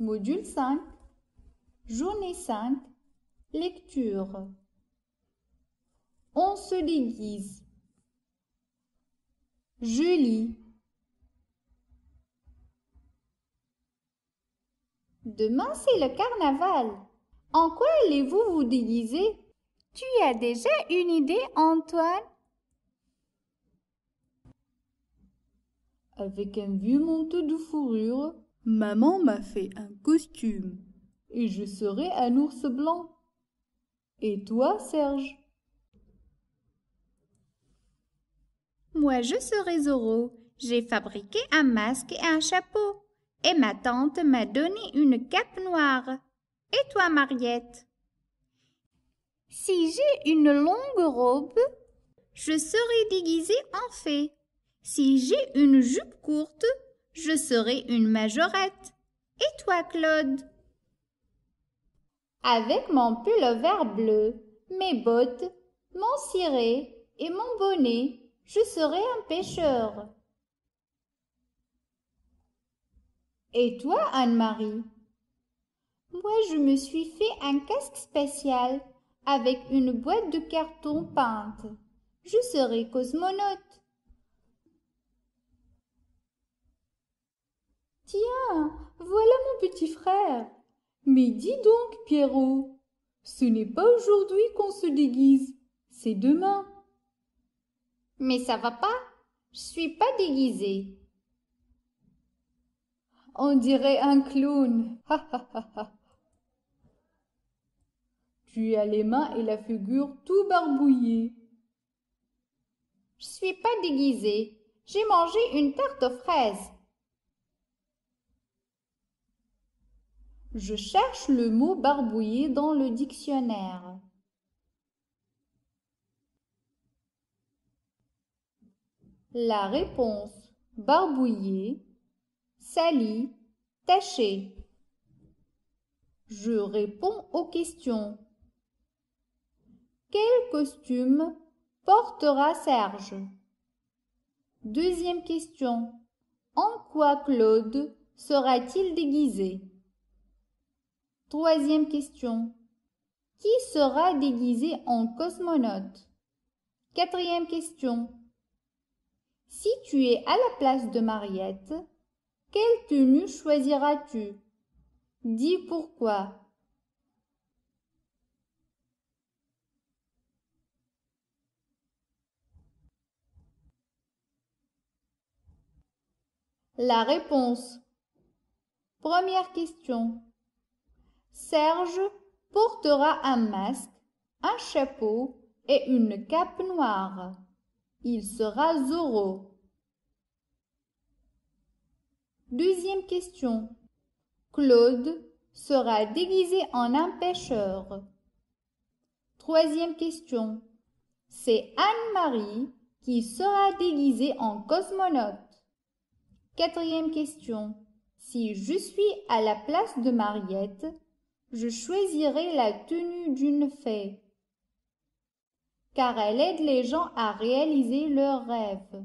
Module 5, journée 5, lecture. On se déguise. Je lis. Demain, c'est le carnaval. En quoi allez-vous vous déguiser Tu as déjà une idée, Antoine Avec un vieux manteau de fourrure maman m'a fait un costume et je serai un ours blanc. Et toi, Serge Moi, je serai Zorro. J'ai fabriqué un masque et un chapeau. Et ma tante m'a donné une cape noire. Et toi, Mariette Si j'ai une longue robe, je serai déguisée en fée. Si j'ai une jupe courte, je serai une majorette. Et toi, Claude Avec mon pull vert bleu, mes bottes, mon ciré et mon bonnet, je serai un pêcheur. Et toi, Anne-Marie Moi, je me suis fait un casque spécial avec une boîte de carton peinte. Je serai cosmonaute. Tiens, voilà mon petit frère. Mais dis donc, Pierrot, ce n'est pas aujourd'hui qu'on se déguise, c'est demain. Mais ça va pas, je suis pas déguisé. On dirait un clown. tu as les mains et la figure tout barbouillées. Je suis pas déguisé. J'ai mangé une tarte aux fraises. Je cherche le mot barbouillé dans le dictionnaire. La réponse barbouillé, sali, taché. Je réponds aux questions. Quel costume portera Serge Deuxième question. En quoi Claude sera-t-il déguisé Troisième question. Qui sera déguisé en cosmonaute Quatrième question. Si tu es à la place de Mariette, quelle tenue choisiras-tu Dis pourquoi. La réponse. Première question serge portera un masque un chapeau et une cape noire il sera Zorro. Deuxième question. Claude sera déguisé en un pêcheur. Troisième question. C'est Anne-Marie qui sera déguisée en cosmonaute. Quatrième question. Si je suis à la place de Mariette, je choisirai la tenue d'une fée, car elle aide les gens à réaliser leurs rêves.